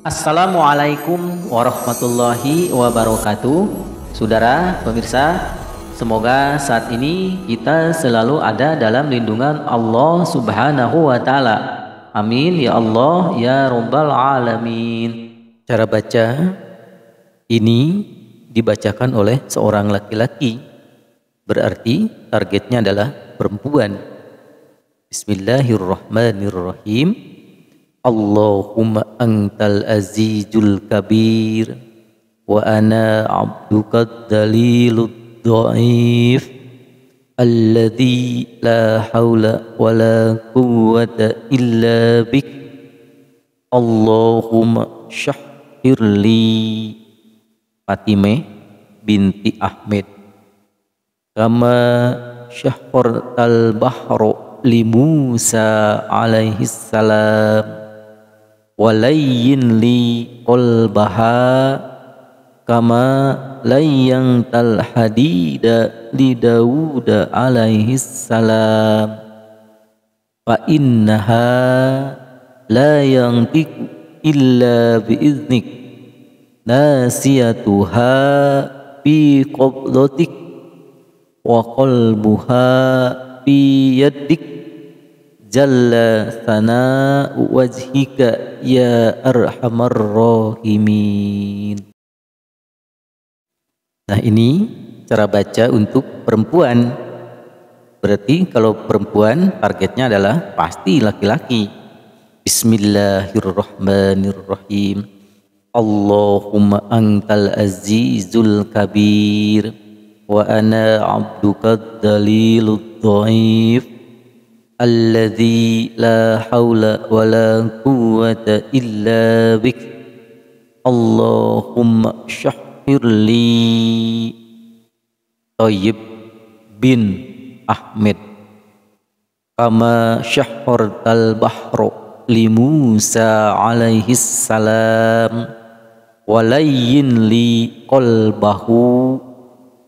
Assalamualaikum warahmatullahi wabarakatuh Saudara pemirsa Semoga saat ini kita selalu ada dalam lindungan Allah subhanahu wa ta'ala Amin ya Allah ya Rabbal alamin Cara baca ini dibacakan oleh seorang laki-laki Berarti targetnya adalah perempuan Bismillahirrahmanirrahim اللهم أنت العزيز الكبير وأنا عبدك الدليل الضعيف الذي لا حول ولا قوة إلا بك اللهم شحر لي فاطمة بنت أحمد كما شحرت البحر لموسى عليه السلام walayyin li qalbaha kama layyang tal hadida li Dawud alaihi salam fa innaha la tik illa iznik nasiyatuha bi qabdatik wa qalbuha bi yadik jalla sana wajhika ya arhamar rahimin. Nah, ini cara baca untuk perempuan. Berarti kalau perempuan targetnya adalah pasti laki-laki. Bismillahirrahmanirrahim. Allahumma antal azizul kabir wa ana abduka dalilul dhaif الذي لا حول ولا قوة إلا بك اللهم شحر لي طيب بن أحمد كما شحرت البحر لموسى عليه السلام ولين لي قلبه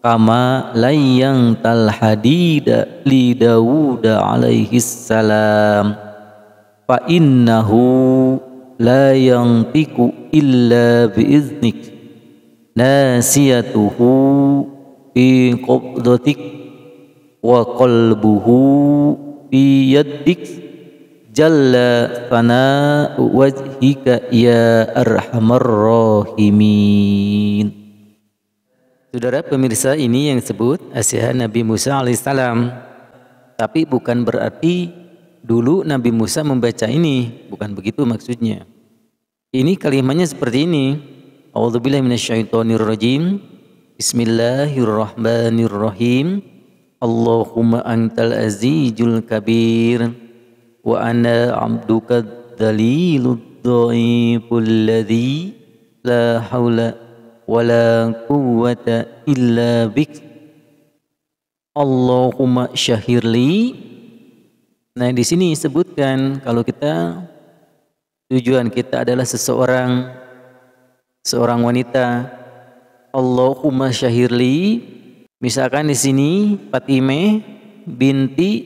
kama layang talhadida li Dawud alaihi salam fa innahu la yantiku illa biiznik nasiyatuhu fi qabdatik wa qalbuhu fi yaddik jalla fana wajhika ya arhamar rahimin Saudara pemirsa ini yang disebut Asyah Nabi Musa alaihissalam. Tapi bukan berarti dulu Nabi Musa membaca ini. Bukan begitu maksudnya. Ini kalimatnya seperti ini. A'udzubillahi minasyaitonirrajim. Bismillahirrahmanirrahim. Allahumma antal azizul kabir wa ana abduka dalilud dhaiful la haula wa quwwata quwwata illa bik Allahumma syahirli nah di sini sebutkan kalau kita tujuan kita adalah seseorang seorang wanita Allahumma syahirli misalkan di sini Fatime binti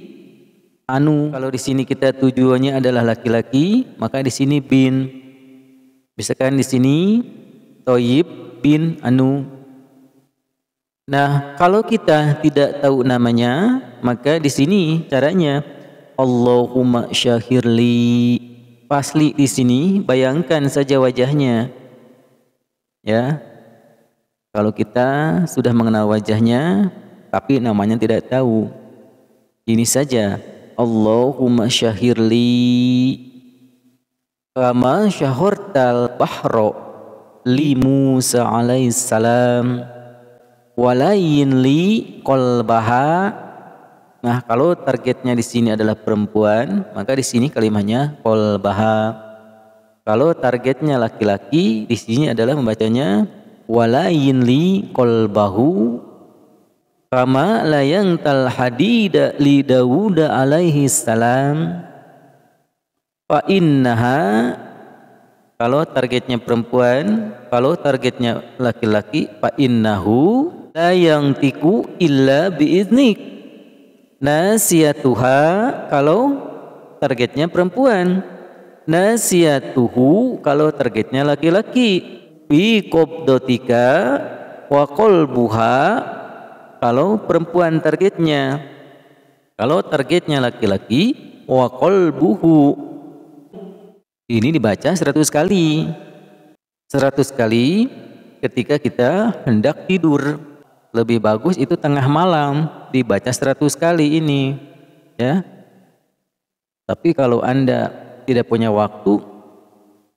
Anu kalau di sini kita tujuannya adalah laki-laki maka di sini bin misalkan di sini Toyib bin Anu Nah, kalau kita tidak tahu namanya, maka di sini caranya Allahumma syahirli. Pasli di sini bayangkan saja wajahnya. Ya. Kalau kita sudah mengenal wajahnya tapi namanya tidak tahu. Ini saja Allahumma syahirli kama syahortal bahro li Musa alaihissalam salam walain li kolbaha Nah, kalau targetnya di sini adalah perempuan, maka di sini kalimatnya kolbaha. Kalau targetnya laki-laki, di sini adalah membacanya walain li kolbahu kama layang tal hadida li dawuda alaihi salam fa innaha kalau targetnya perempuan, kalau targetnya laki-laki, fa innahu la yang tiku illa biiznik. Nasiatuha kalau targetnya perempuan. Nasiatuhu kalau targetnya laki-laki. Bi qabdatika wa qalbuha kalau perempuan targetnya. Kalau targetnya laki-laki, wa qalbuhu ini dibaca 100 kali. 100 kali ketika kita hendak tidur. Lebih bagus itu tengah malam dibaca 100 kali ini. Ya. Tapi kalau Anda tidak punya waktu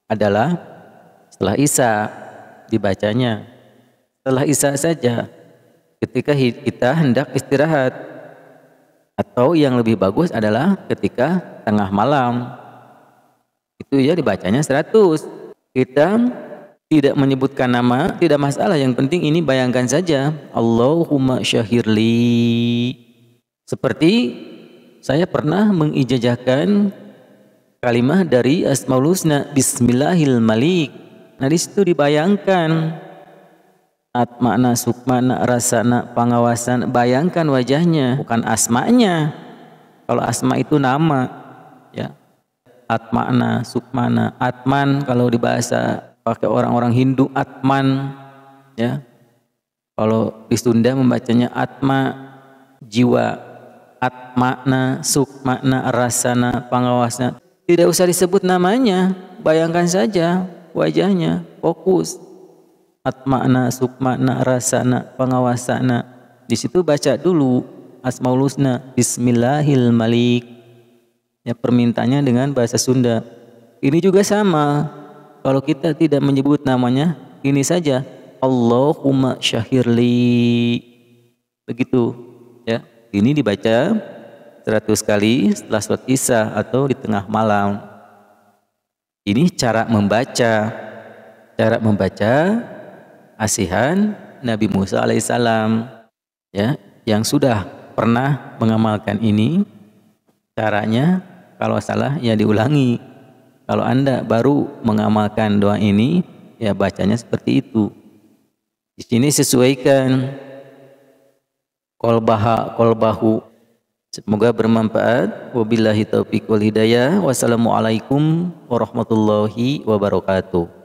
adalah setelah Isya dibacanya. Setelah Isya saja ketika kita hendak istirahat atau yang lebih bagus adalah ketika tengah malam itu ya dibacanya 100 kita tidak menyebutkan nama tidak masalah yang penting ini bayangkan saja Allahumma syahirli seperti saya pernah mengijajahkan kalimat dari Asmaul Husna Bismillahil Malik nah disitu dibayangkan at makna sukmana rasana pengawasan bayangkan wajahnya bukan asmanya kalau asma itu nama atmana, sukmana, atman kalau di bahasa pakai orang-orang Hindu atman ya. Kalau di Sunda membacanya atma jiwa, atmana, sukmana, rasana, pengawasnya. Tidak usah disebut namanya, bayangkan saja wajahnya, fokus. Atmana, sukmana, rasana, pengawasana. Di situ baca dulu Asmaul Husna Bismillahil Malik ya permintanya dengan bahasa Sunda. Ini juga sama. Kalau kita tidak menyebut namanya, ini saja Allahumma syahirli. Begitu, ya. Ini dibaca 100 kali setelah surat Isya atau di tengah malam. Ini cara membaca. Cara membaca asihan Nabi Musa alaihissalam ya yang sudah pernah mengamalkan ini caranya kalau salah ya diulangi. Kalau Anda baru mengamalkan doa ini, ya bacanya seperti itu. Di sini sesuaikan kolbaha kolbahu. Semoga bermanfaat. Wabillahi taufiq wal hidayah. Wassalamualaikum warahmatullahi wabarakatuh.